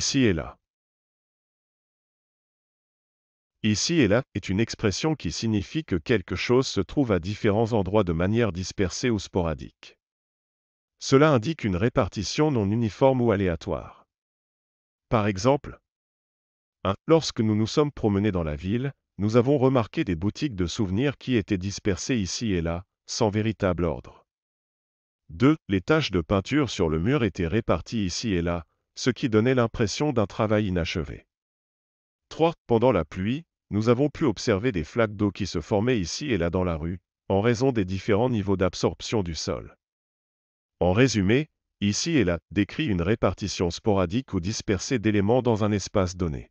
Ici et là. Ici et là est une expression qui signifie que quelque chose se trouve à différents endroits de manière dispersée ou sporadique. Cela indique une répartition non uniforme ou aléatoire. Par exemple, 1. Lorsque nous nous sommes promenés dans la ville, nous avons remarqué des boutiques de souvenirs qui étaient dispersées ici et là, sans véritable ordre. 2. Les taches de peinture sur le mur étaient réparties ici et là, ce qui donnait l'impression d'un travail inachevé. 3. Pendant la pluie, nous avons pu observer des flaques d'eau qui se formaient ici et là dans la rue, en raison des différents niveaux d'absorption du sol. En résumé, ici et là, décrit une répartition sporadique ou dispersée d'éléments dans un espace donné.